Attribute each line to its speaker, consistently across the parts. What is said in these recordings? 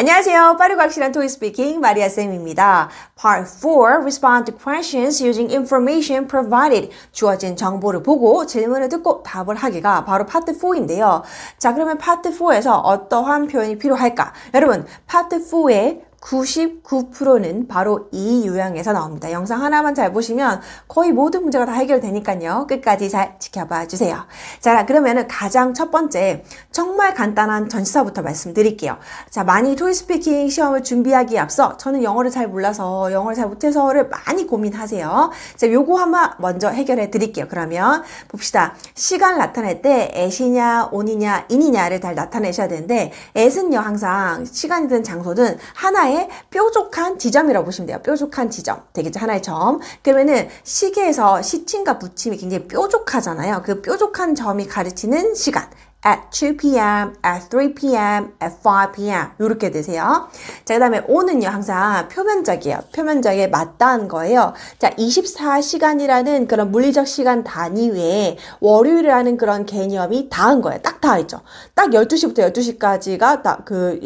Speaker 1: 안녕하세요. 빠르고 확실한 토이 스피킹 마리아쌤입니다. Part 4 Respond to questions using information provided 주어진 정보를 보고 질문을 듣고 답을 하기가 바로 파트 4인데요. 자 그러면 파트 4에서 어떠한 표현이 필요할까? 여러분 파트 4의 99%는 바로 이 유형에서 나옵니다. 영상 하나만 잘 보시면 거의 모든 문제가 다 해결되니까요. 끝까지 잘 지켜봐 주세요. 자, 그러면은 가장 첫 번째 정말 간단한 전시사부터 말씀드릴게요. 자, 많이 토이스피킹 시험을 준비하기에 앞서 저는 영어를 잘 몰라서 영어를 잘 못해서를 많이 고민하세요. 자, 요거 하나 먼저 해결해 드릴게요. 그러면 봅시다. 시간 나타낼 때애시냐온이냐인이냐를잘 나타내셔야 되는데 애 t 은요 항상 시간이든 장소든 하나의 하나의 뾰족한 지점이라고 보시면 돼요. 뾰족한 지점. 되겠죠? 하나의 점. 그러면은 시계에서 시침과 붙임이 굉장히 뾰족하잖아요. 그 뾰족한 점이 가르치는 시간. at 2 p.m., at 3 p.m., at 5 p.m. 이렇게 되세요. 자, 그 다음에 오는요, 항상 표면적이에요. 표면적에 맞닿은 거예요. 자, 24시간이라는 그런 물리적 시간 단위에 월요일이라는 그런 개념이 닿은 거예요. 딱 닿아있죠. 딱 12시부터 12시까지가 그 그 딱 그,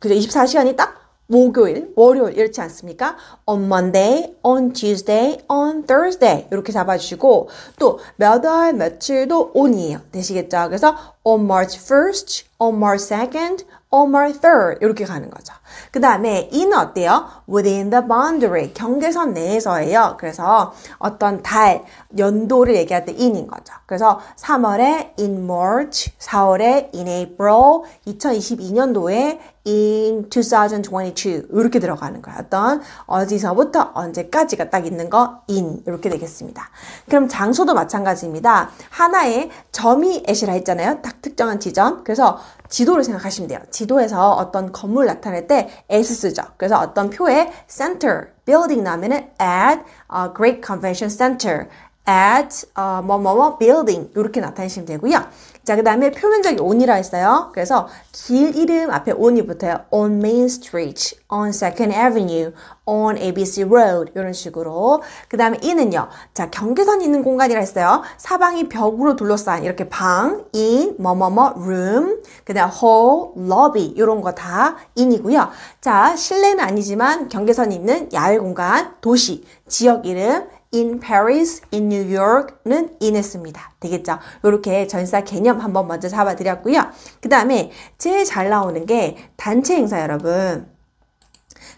Speaker 1: 그죠, 24시간이 딱 목요일, 월요일 이렇지 않습니까? On Monday, on Tuesday, on Thursday 이렇게 잡아주시고 또몇 월, 며칠도 on이에요. 되시겠죠? 그래서 on March 1st, on March 2nd, on March 3rd 이렇게 가는 거죠. 그 다음에 in 어때요? within the boundary 경계선 내에서예요. 그래서 어떤 달, 연도를 얘기할 때 in인 거죠. 그래서 3월에 in March, 4월에 in April, 2022년도에 in 2022 이렇게 들어가는 거예요. 어떤 어디서부터 언제까지가 딱 있는 거 in 이렇게 되겠습니다. 그럼 장소도 마찬가지입니다. 하나의 점이 at이라 했잖아요. 딱 특정한 지점. 그래서 지도를 생각하시면 돼요. 지도에서 어떤 건물 나타낼 때 S 쓰죠. 그래서 어떤 표에 center, building 나면은 at a great convention center, at 어, 뭐뭐뭐 building 이렇게 나타내시면 되고요. 자, 그 다음에 표면적이 on이라 했어요. 그래서 길 이름 앞에 on이 붙어요. on Main Street, on Second Avenue, on ABC Road 이런 식으로 그 다음에 이는요. 자, 경계선 있는 공간이라 했어요. 사방이 벽으로 둘러싼 이렇게 방, in, 뭐뭐뭐, room, 그 다음 hall, lobby 이런 거 다 in이고요. 자, 실내는 아니지만 경계선 있는 야외 공간, 도시, 지역 이름 in Paris, in New York는 인했습니다. 되겠죠? 이렇게 전사 개념 한번 먼저 잡아드렸고요. 그 다음에 제일 잘 나오는 게 단체 행사 여러분.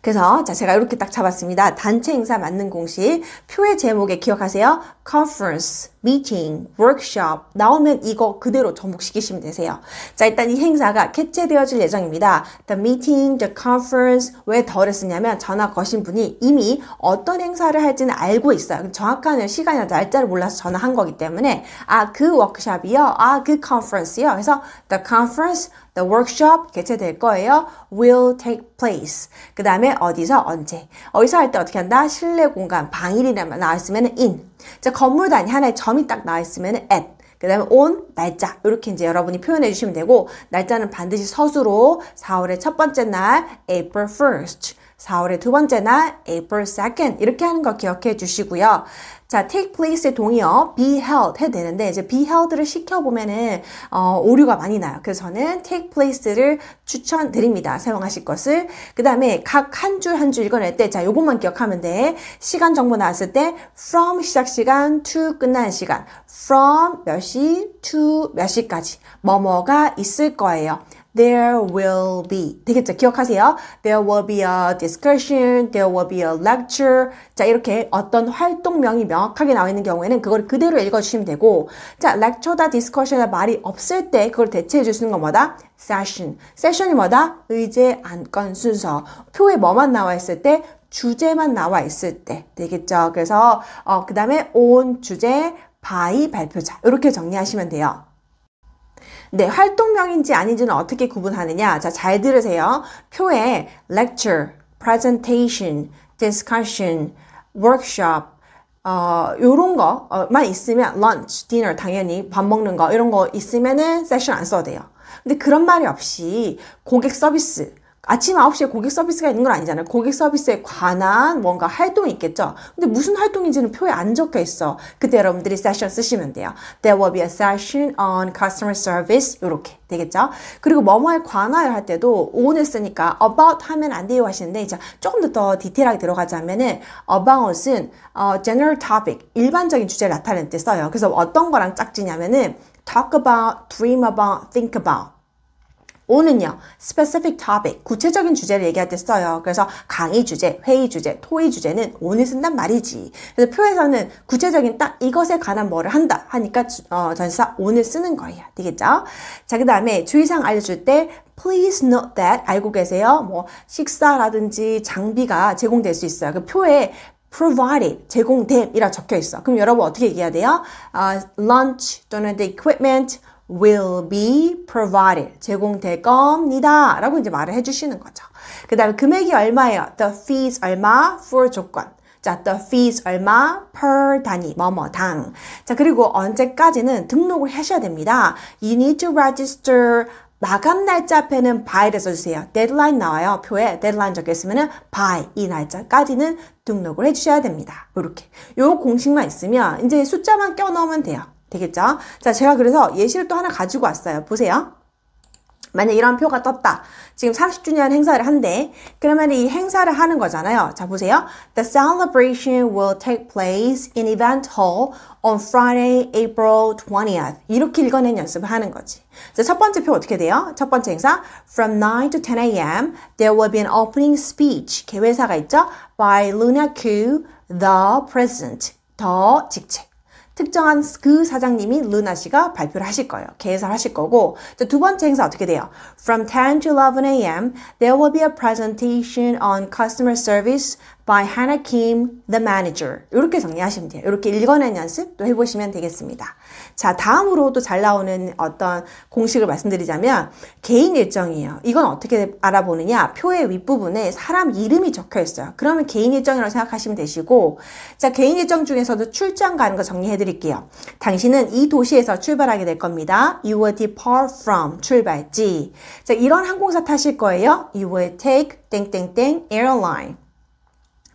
Speaker 1: 그래서 자 제가 이렇게 딱 잡았습니다. 단체 행사 맞는 공식. 표의 제목에 기억하세요. Conference. meeting, workshop 나오면 이거 그대로 접목시키시면 되세요. 자 일단 이 행사가 개최되어질 예정입니다. The meeting, the conference 왜 덜을 쓰냐면 전화 거신 분이 이미 어떤 행사를 할지는 알고 있어요. 정확한 시간이나 날짜를 몰라서 전화한 거기 때문에 아그 워크샵이요, 아그 컨퍼런스요. 그래서 the conference, the workshop 개최될 거예요. will take place. 그 다음에 어디서 언제. 어디서 할 때 어떻게 한다? 실내 공간, 방일이라면 나왔으면 in. 자 건물 단위 하나의 점 점이 딱 나와 있으면 at 그 다음에 온 날짜 이렇게 이제 여러분이 표현해 주시면 되고 날짜는 반드시 서수로 4월의 첫 번째 날 April 1st 4월의 두 번째 날 April 2nd 이렇게 하는 거 기억해 주시고요. 자, take place의 동의어 be held 해야 되는데 이제 be held를 시켜보면은 어, 오류가 많이 나요. 그래서 저는 take place를 추천드립니다. 사용하실 것을. 그 다음에 각 한 줄 한줄 한 줄 읽어낼 때 자, 요것만 기억하면 돼. 시간 정보 나왔을 때 from 시작 시간 to 끝난 시간 from 몇 시 to 몇 시까지 뭐뭐가 있을 거예요. There will be. 되겠죠? 기억하세요. There will be a discussion. There will be a lecture. 자, 이렇게 어떤 활동명이 명확하게 나와 있는 경우에는 그걸 그대로 읽어주시면 되고, 자, lecture다, d i s c u s s i o n 다 말이 없을 때 그걸 대체해 주시는 건 뭐다? session. session이 뭐다? 의제, 안건, 순서. 표에 뭐만 나와 있을 때? 주제만 나와 있을 때 되겠죠. 그래서 어, 그 다음에 온 주제, 바이 발표자 이렇게 정리하시면 돼요. 네, 활동명인지 아닌지는 어떻게 구분하느냐? 자, 잘 들으세요. 표에 lecture, presentation, discussion, workshop, 어, 요런 거만 어, 있으면 lunch, dinner 당연히 밥 먹는 거 이런 거 있으면은 session 안 써도 돼요. 근데 그런 말이 없이 고객 서비스 아침 9시에 고객 서비스가 있는 건 아니잖아요. 고객 서비스에 관한 뭔가 활동이 있겠죠. 근데 무슨 활동인지는 표에 안 적혀 있어. 그때 여러분들이 세션 쓰시면 돼요. There will be a session on customer service 이렇게 되겠죠. 그리고 뭐뭐에 관하여 할 때도 on을 쓰니까 about 하면 안 돼요 하시는데 이제 조금 더 더 디테일하게 들어가자면은 about은 어, general topic 일반적인 주제를 나타낼 때 써요. 그래서 어떤 거랑 짝지냐면은 talk about, dream about, think about 오는요. specific topic, 구체적인 주제를 얘기할 때 써요. 그래서 강의 주제, 회의 주제, 토의 주제는 오늘 쓴단 말이지. 그래서 표에서는 구체적인 딱 이것에 관한 뭐를 한다 하니까 어, 전사 시 오늘 쓰는 거예요. 되겠죠? 자, 그 다음에 주의사항 알려줄 때 Please note that 알고 계세요. 뭐 식사라든지 장비가 제공될 수 있어요. 그 표에 provided 제공됨이라 적혀 있어. 그럼 여러분 어떻게 얘기해야 돼요? Uh, lunch 또는 the equipment will be provided. 제공될 겁니다. 라고 이제 말을 해주시는 거죠. 그 다음에 금액이 얼마예요? The fees 얼마? for 조건. 자, the fees 얼마 per 단위, 뭐뭐당. 자, 그리고 언제까지는 등록을 하셔야 됩니다. You need to register 마감 날짜 앞에는 by를 써주세요. deadline 나와요. 표에 deadline 적혀있으면 by 이 날짜까지는 등록을 해주셔야 됩니다. 이렇게. 요 공식만 있으면 이제 숫자만 껴넣으면 돼요. 되겠죠? 자, 제가 그래서 예시를 또 하나 가지고 왔어요. 보세요. 만약 이런 표가 떴다. 지금 40주년 행사를 한대. 그러면 이 행사를 하는 거잖아요. 자, 보세요. The celebration will take place in event hall on Friday, April 20th. 이렇게 읽어낸 연습을 하는 거지. 자, 첫 번째 표 어떻게 돼요? 첫 번째 행사. From 9 to 10 a.m. There will be an opening speech. 개회사가 있죠? By Luna Q, the president. 더 직책. 특정한 그 사장님이 루나 씨가 발표를 하실 거예요. 개설 하실 거고 자, 두 번째 행사 어떻게 돼요? From 10 to 11 a.m. there will be a presentation on customer service by Hannah Kim, the manager. 이렇게 정리하시면 돼요. 이렇게 읽어낸 연습 또 해보시면 되겠습니다. 자, 다음으로 또 잘 나오는 어떤 공식을 말씀드리자면 개인 일정이에요. 이건 어떻게 알아보느냐? 표의 윗부분에 사람 이름이 적혀 있어요. 그러면 개인 일정이라고 생각하시면 되시고 자, 개인 일정 중에서도 출장 가는 거 정리해 드릴게요. 당신은 이 도시에서 출발하게 될 겁니다. You will depart from 출발지. 자, 이런 항공사 타실 거예요. You will take 땡땡땡 airline.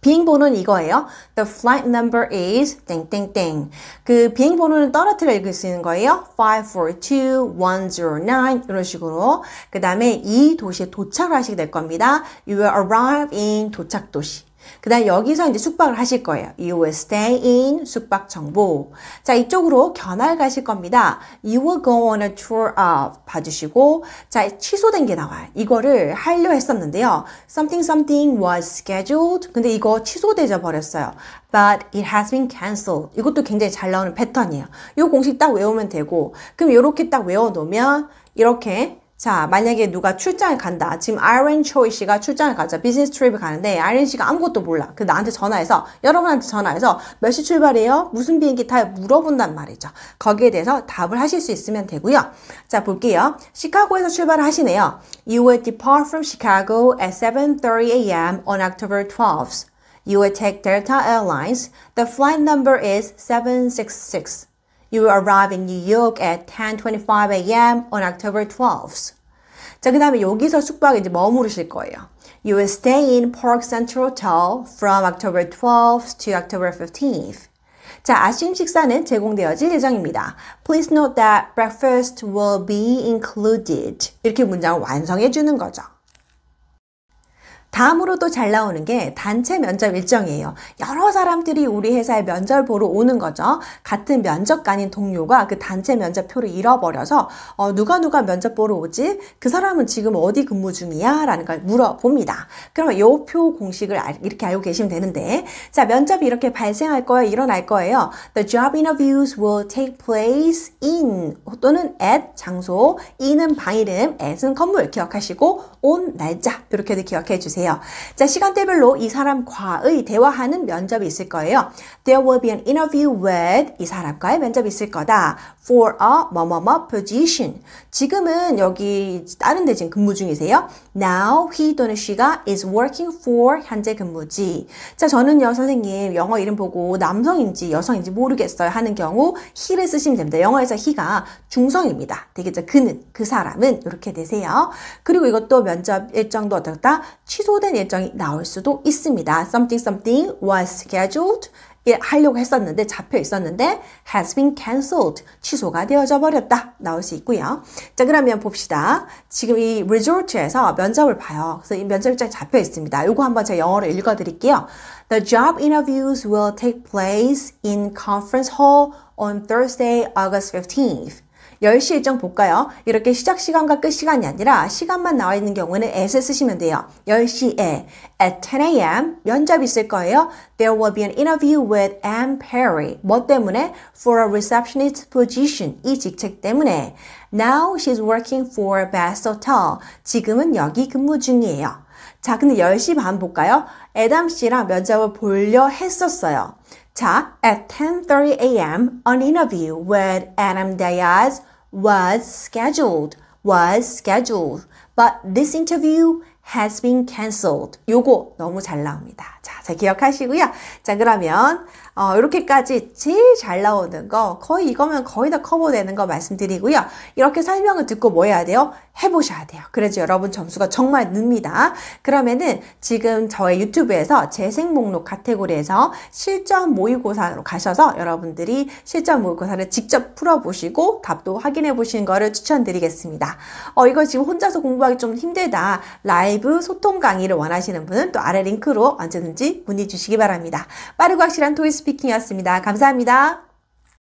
Speaker 1: 비행번호는 이거예요. The flight number is 땡땡땡. 그 비행번호는 떨어뜨려 읽을 수 있는 거예요. 542109 이런 식으로. 그 다음에 이 도시에 도착을 하시게 될 겁니다. You will arrive in 도착 도시. 그 다음 여기서 이제 숙박을 하실 거예요. You will stay in 숙박 정보. 자, 이쪽으로 견할 가실 겁니다. You will go on a tour of 봐주시고 자, 취소된 게 나와요. 이거를 하려 했었는데요. Something something was scheduled. 근데 이거 취소되져 버렸어요. But it has been cancelled. 이것도 굉장히 잘 나오는 패턴이에요. 이 공식 딱 외우면 되고 그럼 이렇게 딱 외워놓으면 이렇게 자, 만약에 누가 출장을 간다. 지금 아이린 초이 씨가 출장을 가자. 비즈니스 트립을 가는데 아이린 씨가 아무것도 몰라. 그 나한테 전화해서 여러분한테 전화해서 몇 시 출발해요? 무슨 비행기 타요? 물어본단 말이죠. 거기에 대해서 답을 하실 수 있으면 되고요. 자, 볼게요. 시카고에서 출발을 하시네요. You will depart from Chicago at 7:30 a.m. on October 12th. You will take Delta Airlines. The flight number is 766. You will arrive in New York at 10:25 a.m. on October 12th. 자, 그 다음에 여기서 숙박 이제 머무르실 거예요. You will stay in Park Central Hotel from October 12th to October 15th. 자, 아침 식사는 제공되어질 예정입니다. Please note that breakfast will be included. 이렇게 문장을 완성해 주는 거죠. 다음으로 도잘 나오는 게 단체 면접 일정이에요. 여러 사람들이 우리 회사에 면접 보러 오는 거죠. 같은 면접관인 동료가 그 단체 면접표를 잃어버려서 어, 누가 누가 면접 보러 오지? 그 사람은 지금 어디 근무 중이야? 라는 걸 물어봅니다. 그러면 요 표 공식을 알, 이렇게 알고 계시면 되는데 자 면접이 이렇게 발생할 거예요. 일어날 거예요. The job interviews will take place in 또는 at 장소 in은 방 이름 at은 건물 기억하시고 on 날짜 이렇게도 기억해 주세요. 계세요. 자, 시간대별로 이 사람과의 대화하는 면접이 있을 거예요. There will be an interview with 이 사람과의 면접이 있을 거다. for a 뭐뭐뭐 position. 지금은 여기 다른 데 지금 근무 중이세요. Now he 또는 she가 is working for 현재 근무지. 자, 저는요, 선생님 영어 이름 보고 남성인지 여성인지 모르겠어요 하는 경우 he를 쓰시면 됩니다. 영어에서 he가 중성입니다. 되겠죠? 그는, 그 사람은 이렇게 되세요. 그리고 이것도 면접 일정도 어떻다? 취소된 일정이 나올 수도 있습니다. something something was scheduled 하려고 했었는데 잡혀 있었는데 has been cancelled 취소가 되어져 버렸다 나올 수 있고요. 자 그러면 봅시다. 지금 이 resort에서 면접을 봐요. 그래서 이 면접장 잡혀 있습니다. 이거 한번 제가 영어로 읽어드릴게요. The job interviews will take place in conference hall on Thursday, August 15th. 10시 일정 볼까요? 이렇게 시작 시간과 끝 시간이 아니라 시간만 나와 있는 경우에는 at을 쓰시면 돼요. 10시에 at 10 a.m. 면접 있을 거예요. There will be an interview with Ann e Perry. 뭐 때문에? For a receptionist position. 이 직책 때문에. Now she's working for b e s t Hotel. 지금은 여기 근무 중이에요. 자, 근데 10시 반 볼까요? 에담 씨랑 면접을 보려 했었어요. 자, at 10:30 a.m. an interview with Adam Diaz was scheduled, was scheduled. But this interview has been cancelled. 요거 너무 잘 나옵니다. 자, 잘 기억하시고요. 자, 그러면 어, 이렇게까지 제일 잘 나오는 거 거의 이거면 거의 다 커버되는 거 말씀드리고요. 이렇게 설명을 듣고 뭐 해야 돼요? 해보셔야 돼요. 그래야지 여러분 점수가 정말 늡니다. 그러면은 지금 저의 유튜브에서 재생 목록 카테고리에서 실전 모의고사로 가셔서 여러분들이 실전 모의고사를 직접 풀어보시고 답도 확인해 보시는 거를 추천드리겠습니다. 어, 이거 지금 혼자서 공부하기 좀 힘들다. 라이브 소통 강의를 원하시는 분은 또 아래 링크로 언제든지 문의 주시기 바랍니다. 빠르고 확실한 토이스 피 스피킹이었습니다. 감사합니다.